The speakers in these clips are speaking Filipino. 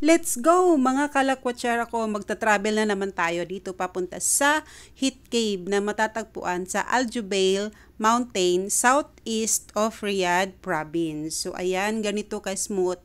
Let's go mga kalakwatsera ko, magta-travel na naman tayo dito papunta sa Heat Cave na matatagpuan sa Al Jubail Mountain, southeast of Riyadh Province. So ayan, ganito ka-smooth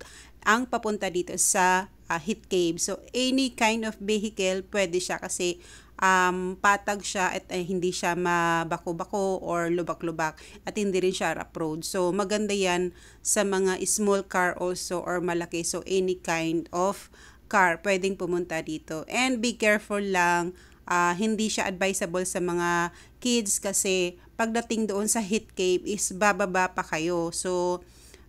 ang papunta dito sa uh, ah, heat cave. So any kind of vehicle pwede siya kasi um, patag siya at eh, hindi siya mabako-bako or lubak-lubak at hindi rin siya rough road. So maganda yan sa mga small car also or malaki. So any kind of car pwedeng pumunta dito. And be careful lang, uh, hindi siya advisable sa mga kids kasi pagdating doon sa heat cave is bababa pa kayo. So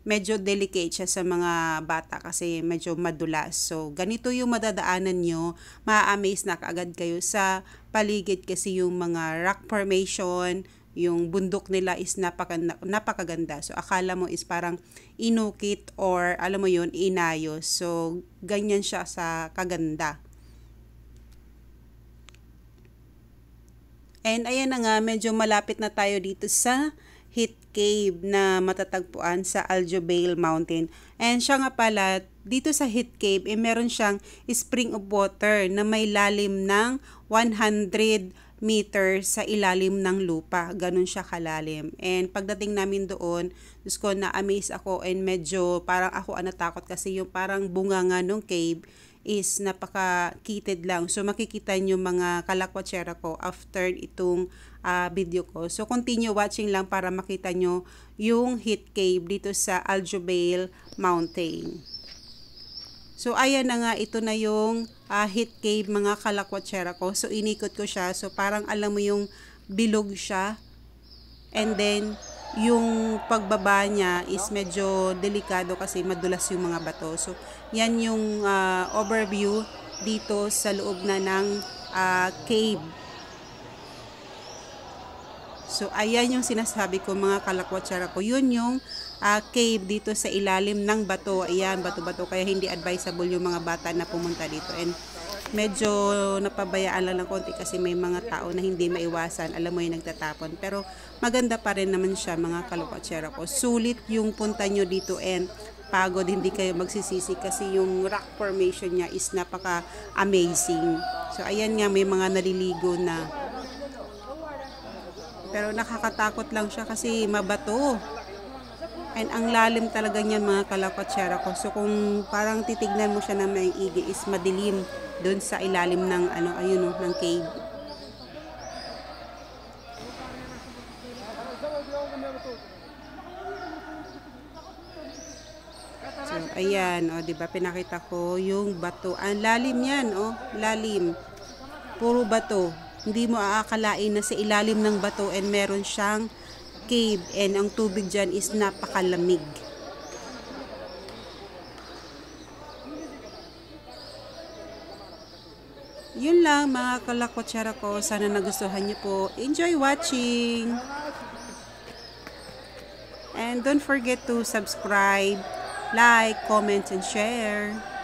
medyo delicate siya sa mga bata kasi medyo madulas. So, ganito yung madadaanan nyo. Ma-amaze na kaagad kayo sa paligid kasi yung mga rock formation, yung bundok nila is napaka, napakaganda. So, akala mo is parang inukit or alam mo yun, inayos. So, ganyan siya sa kaganda. And ayan na nga, medyo malapit na tayo dito sa Hit Cave na matatagpuan sa Aljobel Mountain. And siya nga pala, dito sa Hit Cave, eh, meron siyang spring of water na may lalim ng 100 meter sa ilalim ng lupa. Ganun siya kalalim. And pagdating namin doon, Diyos ko, na-amaze ako and medyo parang ako ang natakot kasi yung parang bunganga nung cave is napaka-kitted lang. So, makikita nyo mga kalakwatsera ko after itong uh, video ko. So, continue watching lang para makita nyo yung heat cave dito sa Aljubale Mountain. So, ayan na nga, ito na yung uh, heat cave mga kalakwatsera ko. So, inikot ko siya. So, parang alam mo yung bilog siya. And then, yung pagbaba niya is medyo delikado kasi madulas yung mga bato. So, yan yung uh, overview dito sa loob na ng uh, cave. So, ayan yung sinasabi ko mga kalakwatsara ko. Yun yung uh, cave dito sa ilalim ng bato. Ayan, bato-bato. Kaya hindi advisable yung mga bata na pumunta dito. And medyo napabayaan lang ng konti kasi may mga tao na hindi maiwasan, alam mo yung nagtatapon. Pero maganda pa rin naman siya mga kalokachera ko. Sulit yung punta nyo dito and pagod, hindi kayo magsisisi kasi yung rock formation niya is napaka amazing. So ayan nga may mga naliligo na. Pero nakakatakot lang siya kasi mabato. And ang lalim talaga niyan mga kalakotsera ko. So kung parang titignan mo siya ng maigi is madilim doon sa ilalim ng ano ayun oh, ng cave. So ayan oh, 'di ba pinakita ko yung bato. Ang lalim 'yan oh, lalim. Puro bato. Hindi mo aakalain na sa ilalim ng bato and meron siyang cave and ang tubig dyan is napakalamig. Yun lang mga kalakotsara ko. Sana nagustuhan niyo po. Enjoy watching! And don't forget to subscribe, like, comment, and share.